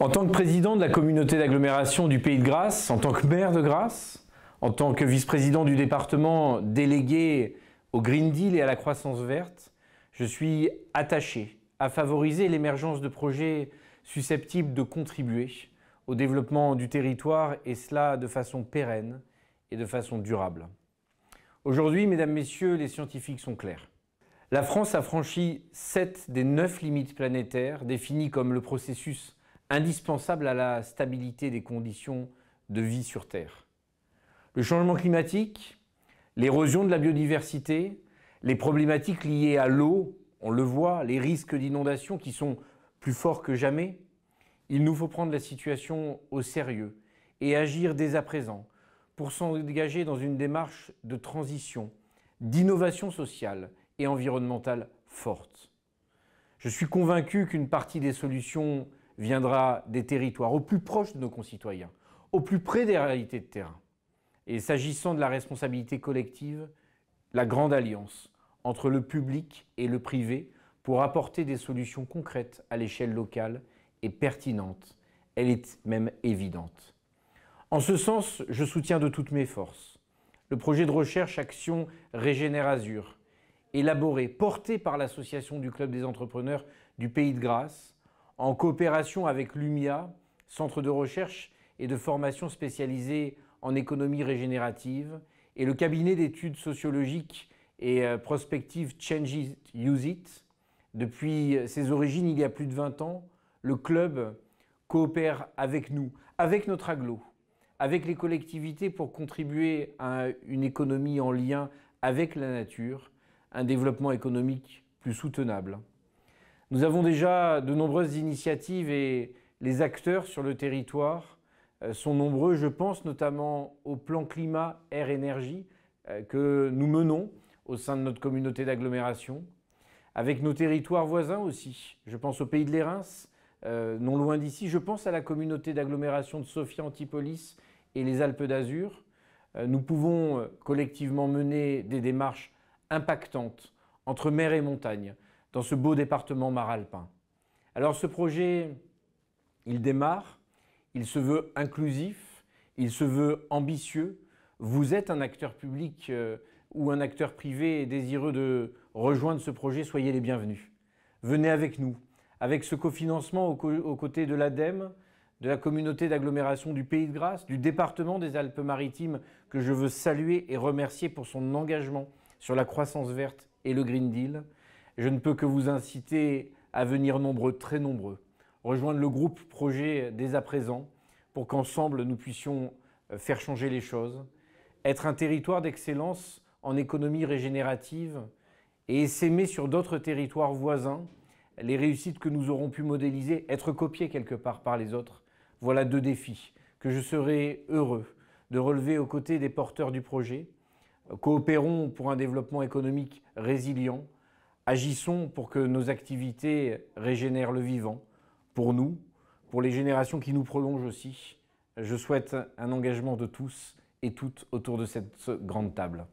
En tant que président de la communauté d'agglomération du Pays de Grasse, en tant que maire de Grasse, en tant que vice-président du département délégué au Green Deal et à la croissance verte, je suis attaché à favoriser l'émergence de projets susceptibles de contribuer au développement du territoire et cela de façon pérenne et de façon durable. Aujourd'hui, mesdames, messieurs, les scientifiques sont clairs. La France a franchi sept des neuf limites planétaires définies comme le processus indispensable à la stabilité des conditions de vie sur Terre. Le changement climatique, l'érosion de la biodiversité, les problématiques liées à l'eau, on le voit, les risques d'inondation qui sont plus forts que jamais, il nous faut prendre la situation au sérieux et agir dès à présent pour s'engager dans une démarche de transition, d'innovation sociale et environnementale forte. Je suis convaincu qu'une partie des solutions viendra des territoires, au plus proche de nos concitoyens, au plus près des réalités de terrain. Et s'agissant de la responsabilité collective, la grande alliance entre le public et le privé pour apporter des solutions concrètes à l'échelle locale est pertinente, elle est même évidente. En ce sens, je soutiens de toutes mes forces le projet de recherche Action Azur, élaboré, porté par l'Association du Club des entrepreneurs du Pays de Grâce, en coopération avec l'UMIA, centre de recherche et de formation spécialisé en économie régénérative, et le cabinet d'études sociologiques et euh, prospectives Change It, Use It. Depuis ses origines, il y a plus de 20 ans, le club coopère avec nous, avec notre aglo, avec les collectivités pour contribuer à une économie en lien avec la nature, un développement économique plus soutenable. Nous avons déjà de nombreuses initiatives et les acteurs sur le territoire euh, sont nombreux. Je pense notamment au plan climat, air, énergie euh, que nous menons au sein de notre communauté d'agglomération, avec nos territoires voisins aussi. Je pense au pays de l'Érins, euh, non loin d'ici. Je pense à la communauté d'agglomération de sofia Antipolis et les Alpes d'Azur. nous pouvons collectivement mener des démarches impactantes entre mer et montagne, dans ce beau département maralpin. Alors ce projet, il démarre, il se veut inclusif, il se veut ambitieux. Vous êtes un acteur public euh, ou un acteur privé désireux de rejoindre ce projet, soyez les bienvenus. Venez avec nous, avec ce cofinancement aux, aux côtés de l'ADEME, de la communauté d'agglomération du Pays de Grâce, du département des Alpes-Maritimes, que je veux saluer et remercier pour son engagement sur la croissance verte et le Green Deal. Je ne peux que vous inciter à venir nombreux, très nombreux, rejoindre le groupe projet dès à présent pour qu'ensemble nous puissions euh, faire changer les choses, être un territoire d'excellence en économie régénérative et s'aimer sur d'autres territoires voisins les réussites que nous aurons pu modéliser, être copiés quelque part par les autres. Voilà deux défis que je serai heureux de relever aux côtés des porteurs du projet. Euh, coopérons pour un développement économique résilient, Agissons pour que nos activités régénèrent le vivant, pour nous, pour les générations qui nous prolongent aussi. Je souhaite un engagement de tous et toutes autour de cette grande table.